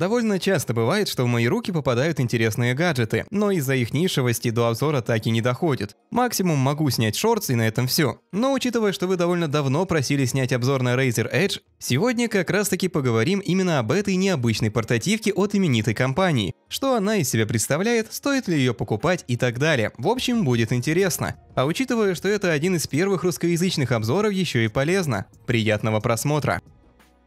Довольно часто бывает, что в мои руки попадают интересные гаджеты, но из-за их нишевости до обзора так и не доходит. Максимум могу снять шортс и на этом все. Но учитывая, что вы довольно давно просили снять обзор на Razer Edge, сегодня как раз таки поговорим именно об этой необычной портативке от именитой компании. Что она из себя представляет, стоит ли ее покупать и так далее. В общем, будет интересно. А учитывая, что это один из первых русскоязычных обзоров, еще и полезно. Приятного просмотра!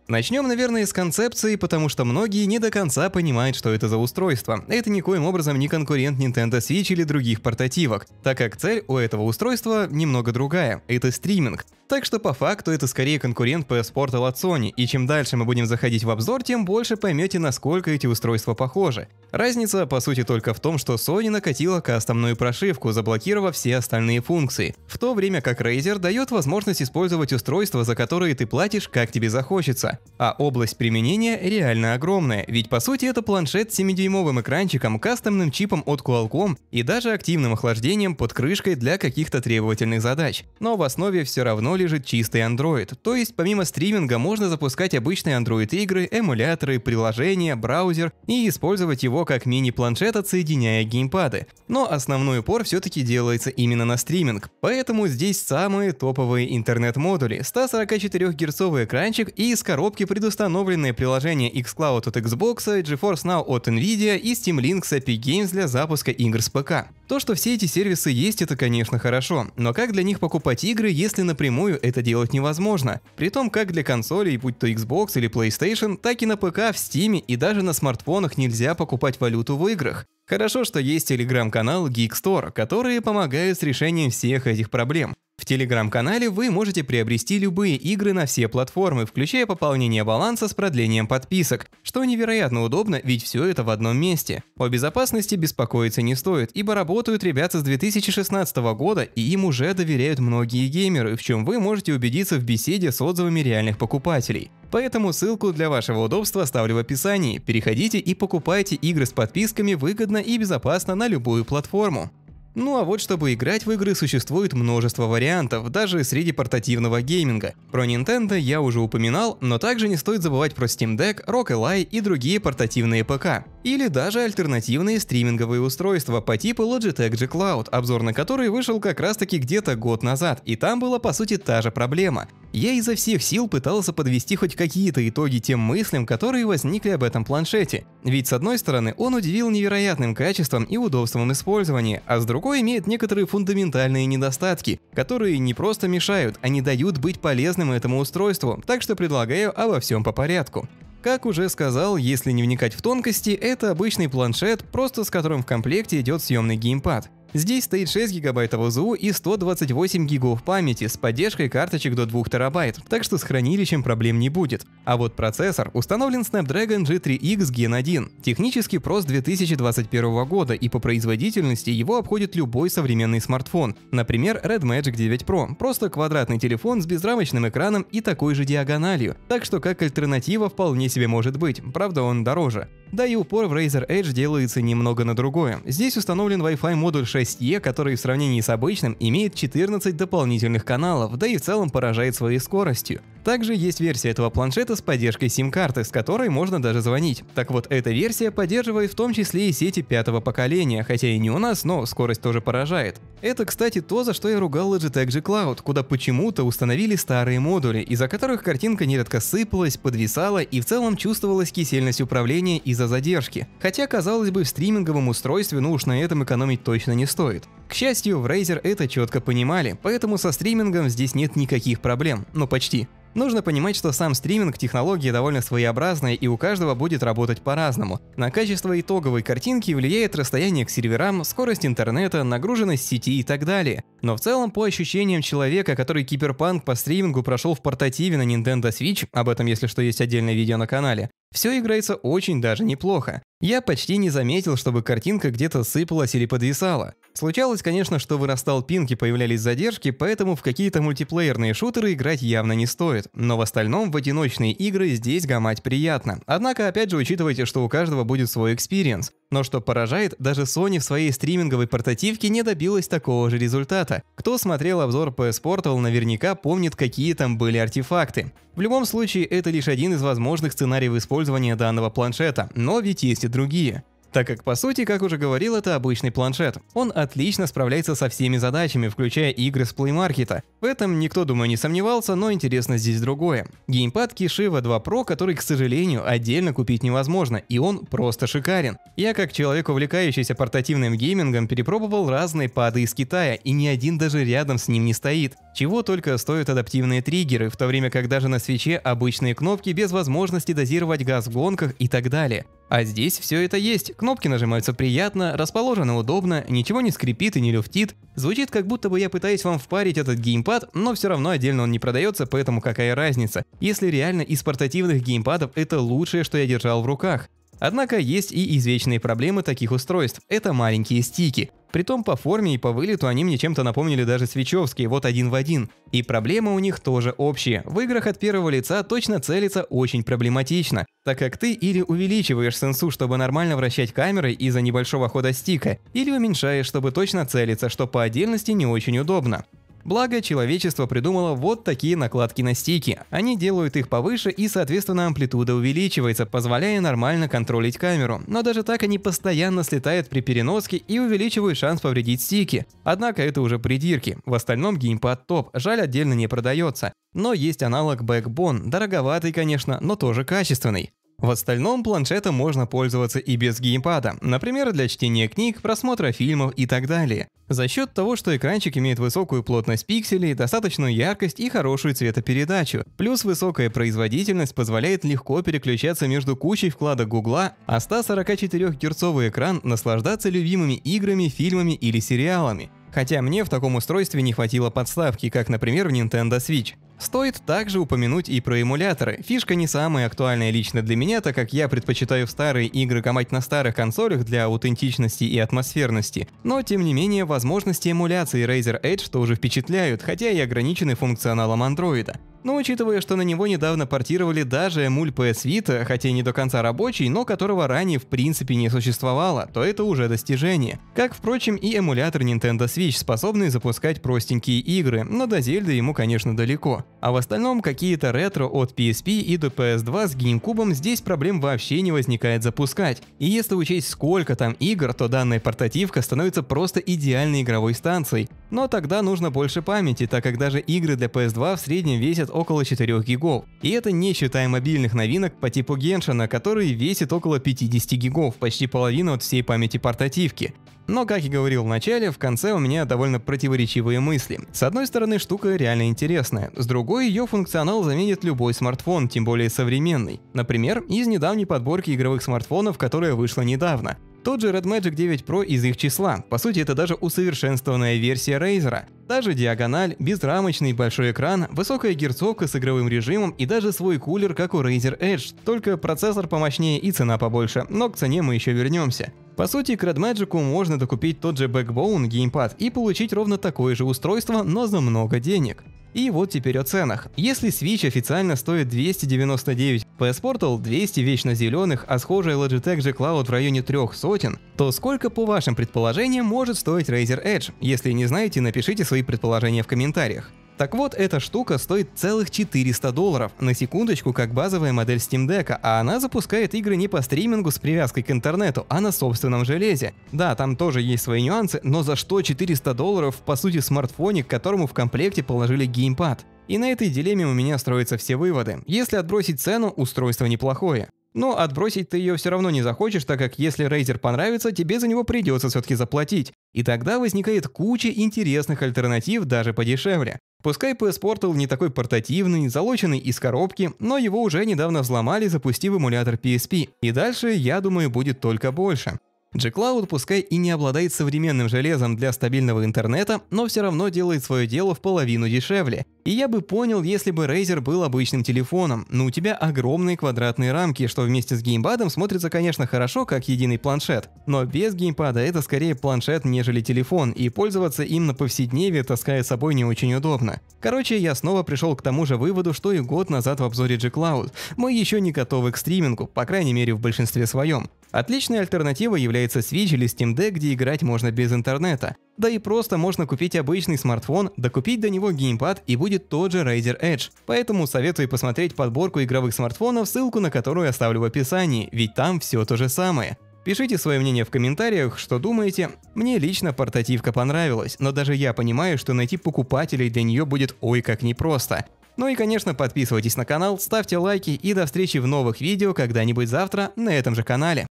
Начнем, наверное, с концепции, потому что многие не до конца понимают, что это за устройство. Это никоим образом не конкурент Nintendo Switch или других портативок, так как цель у этого устройства немного другая – это стриминг. Так что по факту это скорее конкурент PS Portal от Sony, и чем дальше мы будем заходить в обзор, тем больше поймете, насколько эти устройства похожи. Разница, по сути, только в том, что Sony накатила кастомную прошивку, заблокировав все остальные функции, в то время как Razer дает возможность использовать устройства, за которые ты платишь, как тебе захочется. А область применения реально огромная, ведь по сути это планшет с 7-дюймовым экранчиком, кастомным чипом от Qualcomm и даже активным охлаждением под крышкой для каких-то требовательных задач. Но в основе все равно лежит чистый Android, то есть помимо стриминга можно запускать обычные Android игры, эмуляторы, приложения, браузер и использовать его как мини-планшет, отсоединяя геймпады. Но основной упор все-таки делается именно на стриминг, поэтому здесь самые топовые интернет-модули, 144-герцовый экранчик и из коробки предустановленные приложения xCloud от Xbox, GeForce Now от Nvidia и Steam Link с API Games для запуска игр с ПК. То, что все эти сервисы есть, это, конечно, хорошо, но как для них покупать игры, если напрямую это делать невозможно? При том, как для консолей, будь то Xbox или PlayStation, так и на ПК, в Steam и даже на смартфонах нельзя покупать валюту в играх. Хорошо, что есть телеграм-канал Geekstore, которые помогают с решением всех этих проблем. В телеграм-канале вы можете приобрести любые игры на все платформы, включая пополнение баланса с продлением подписок, что невероятно удобно, ведь все это в одном месте. О безопасности беспокоиться не стоит, ибо работают ребята с 2016 года и им уже доверяют многие геймеры, в чем вы можете убедиться в беседе с отзывами реальных покупателей. Поэтому ссылку для вашего удобства оставлю в описании. Переходите и покупайте игры с подписками выгодно и безопасно на любую платформу. Ну а вот чтобы играть в игры существует множество вариантов, даже среди портативного гейминга. Про Nintendo я уже упоминал, но также не стоит забывать про Steam Deck, Rock Ally и другие портативные ПК. Или даже альтернативные стриминговые устройства по типу Logitech G Cloud, обзор на который вышел как раз таки где-то год назад, и там была по сути та же проблема. Я изо всех сил пытался подвести хоть какие-то итоги тем мыслям, которые возникли об этом планшете. Ведь с одной стороны, он удивил невероятным качеством и удобством использования, а с другой имеет некоторые фундаментальные недостатки, которые не просто мешают, а не дают быть полезным этому устройству, так что предлагаю обо всем по порядку. Как уже сказал, если не вникать в тонкости, это обычный планшет, просто с которым в комплекте идет съемный геймпад. Здесь стоит 6 гигабайт ОЗУ и 128 гигов памяти с поддержкой карточек до 2 терабайт, так что с хранилищем проблем не будет. А вот процессор установлен Snapdragon G3X Gen 1, технически прост 2021 года и по производительности его обходит любой современный смартфон, например Red Magic 9 Pro, просто квадратный телефон с безрамочным экраном и такой же диагональю, так что как альтернатива вполне себе может быть, правда он дороже. Да и упор в Razer Edge делается немного на другое. Здесь установлен Wi-Fi модуль 6 6 который в сравнении с обычным имеет 14 дополнительных каналов, да и в целом поражает своей скоростью. Также есть версия этого планшета с поддержкой сим-карты, с которой можно даже звонить. Так вот, эта версия поддерживает в том числе и сети пятого поколения, хотя и не у нас, но скорость тоже поражает. Это, кстати, то, за что я ругал Logitech G Cloud, куда почему-то установили старые модули, из-за которых картинка нередко сыпалась, подвисала и в целом чувствовалась кисельность управления из-за задержки. Хотя, казалось бы, в стриминговом устройстве ну уж на этом экономить точно не стоит. К счастью, в Razer это четко понимали, поэтому со стримингом здесь нет никаких проблем, ну почти. Нужно понимать, что сам стриминг технологии довольно своеобразная и у каждого будет работать по-разному. На качество итоговой картинки влияет расстояние к серверам, скорость интернета, нагруженность сети и так далее. Но в целом, по ощущениям человека, который киберпанк по стримингу прошел в портативе на Nintendo Switch, об этом если что есть отдельное видео на канале, все играется очень даже неплохо. Я почти не заметил, чтобы картинка где-то сыпалась или подвисала. Случалось, конечно, что вырастал пинг и появлялись задержки, поэтому в какие-то мультиплеерные шутеры играть явно не стоит. Но в остальном в одиночные игры здесь гамать приятно. Однако, опять же, учитывайте, что у каждого будет свой экспириенс. Но что поражает, даже Sony в своей стриминговой портативке не добилась такого же результата. Кто смотрел обзор PS Portal, наверняка помнит, какие там были артефакты. В любом случае, это лишь один из возможных сценариев использования использования данного планшета, но ведь есть и другие так как по сути, как уже говорил, это обычный планшет. Он отлично справляется со всеми задачами, включая игры с Плеймаркета. В этом никто, думаю, не сомневался, но интересно здесь другое. Геймпад Kishiva 2 Pro, который, к сожалению, отдельно купить невозможно, и он просто шикарен. Я, как человек, увлекающийся портативным геймингом, перепробовал разные пады из Китая, и ни один даже рядом с ним не стоит. Чего только стоят адаптивные триггеры, в то время как даже на свече обычные кнопки без возможности дозировать газ в гонках и так далее. А здесь все это есть. Кнопки нажимаются приятно, расположены удобно, ничего не скрипит и не люфтит. Звучит как будто бы я пытаюсь вам впарить этот геймпад, но все равно отдельно он не продается, поэтому какая разница. Если реально из портативных геймпадов это лучшее, что я держал в руках. Однако есть и извечные проблемы таких устройств – это маленькие стики. Притом по форме и по вылету они мне чем-то напомнили даже свечевские, вот один в один. И проблема у них тоже общая: В играх от первого лица точно целиться очень проблематично, так как ты или увеличиваешь сенсу, чтобы нормально вращать камерой из-за небольшого хода стика, или уменьшаешь, чтобы точно целиться, что по отдельности не очень удобно. Благо, человечество придумало вот такие накладки на стики. Они делают их повыше и, соответственно, амплитуда увеличивается, позволяя нормально контролить камеру. Но даже так они постоянно слетают при переноске и увеличивают шанс повредить стики. Однако это уже придирки. В остальном геймпад топ, жаль отдельно не продается. Но есть аналог Backbone, дороговатый, конечно, но тоже качественный. В остальном планшетом можно пользоваться и без геймпада, например, для чтения книг, просмотра фильмов и так далее. За счет того, что экранчик имеет высокую плотность пикселей, достаточную яркость и хорошую цветопередачу, плюс высокая производительность позволяет легко переключаться между кучей вкладок Гугла, а 144-герцовый экран наслаждаться любимыми играми, фильмами или сериалами. Хотя мне в таком устройстве не хватило подставки, как, например, в Nintendo Switch. Стоит также упомянуть и про эмуляторы. Фишка не самая актуальная лично для меня, так как я предпочитаю старые игры комать на старых консолях для аутентичности и атмосферности. Но тем не менее, возможности эмуляции Razer Edge тоже впечатляют, хотя и ограничены функционалом андроида. Но ну, учитывая, что на него недавно портировали даже эмуль PS Vita, хотя и не до конца рабочий, но которого ранее в принципе не существовало, то это уже достижение. Как, впрочем, и эмулятор Nintendo Switch, способный запускать простенькие игры, но до Зельды ему, конечно, далеко. А в остальном какие-то ретро от PSP и до PS2 с GameCube здесь проблем вообще не возникает запускать. И если учесть сколько там игр, то данная портативка становится просто идеальной игровой станцией. Но тогда нужно больше памяти, так как даже игры для PS2 в среднем весят около 4 гигов. И это не считая мобильных новинок по типу Геншина, который весит около 50 гигов, почти половину от всей памяти портативки. Но, как и говорил в начале, в конце у меня довольно противоречивые мысли. С одной стороны, штука реально интересная, с другой, ее функционал заменит любой смартфон, тем более современный. Например, из недавней подборки игровых смартфонов, которая вышла недавно. Тот же Red Magic 9 Pro из их числа. По сути, это даже усовершенствованная версия Razer. Та диагональ, безрамочный большой экран, высокая герцовка с игровым режимом и даже свой кулер, как у Razer Edge, только процессор помощнее и цена побольше, но к цене мы еще вернемся. По сути, к Red Magic можно докупить тот же Backbone геймпад и получить ровно такое же устройство, но за много денег. И вот теперь о ценах. Если Switch официально стоит 299, PS Portal 200 вечно зеленых, а схожая Logitech G Cloud в районе трех сотен, то сколько, по вашим предположениям, может стоить Razer Edge? Если не знаете, напишите свои предположения в комментариях. Так вот, эта штука стоит целых 400 долларов, на секундочку, как базовая модель Steam Deck, а она запускает игры не по стримингу с привязкой к интернету, а на собственном железе. Да, там тоже есть свои нюансы, но за что 400 долларов по сути смартфоне, к которому в комплекте положили геймпад? И на этой дилемме у меня строятся все выводы. Если отбросить цену, устройство неплохое. Но отбросить ты ее все равно не захочешь, так как если Razer понравится, тебе за него придется все-таки заплатить. И тогда возникает куча интересных альтернатив даже подешевле. Пускай PS Portal не такой портативный, залоченный из коробки, но его уже недавно взломали, запустив эмулятор PSP, и дальше, я думаю, будет только больше. G-Cloud пускай и не обладает современным железом для стабильного интернета, но все равно делает свое дело в половину дешевле, и я бы понял, если бы Razer был обычным телефоном, но у тебя огромные квадратные рамки, что вместе с геймпадом смотрится, конечно, хорошо, как единый планшет. Но без геймпада это скорее планшет, нежели телефон, и пользоваться им на повседневе, таская с собой, не очень удобно. Короче, я снова пришел к тому же выводу, что и год назад в обзоре G-Cloud. Мы еще не готовы к стримингу, по крайней мере в большинстве своем. Отличной альтернативой является Switch или Steam Deck, где играть можно без интернета. Да и просто можно купить обычный смартфон, докупить до него геймпад и будет будет тот же Razer Edge. Поэтому советую посмотреть подборку игровых смартфонов, ссылку на которую оставлю в описании, ведь там все то же самое. Пишите свое мнение в комментариях, что думаете. Мне лично портативка понравилась, но даже я понимаю, что найти покупателей для нее будет ой как непросто. Ну и конечно подписывайтесь на канал, ставьте лайки и до встречи в новых видео когда-нибудь завтра на этом же канале.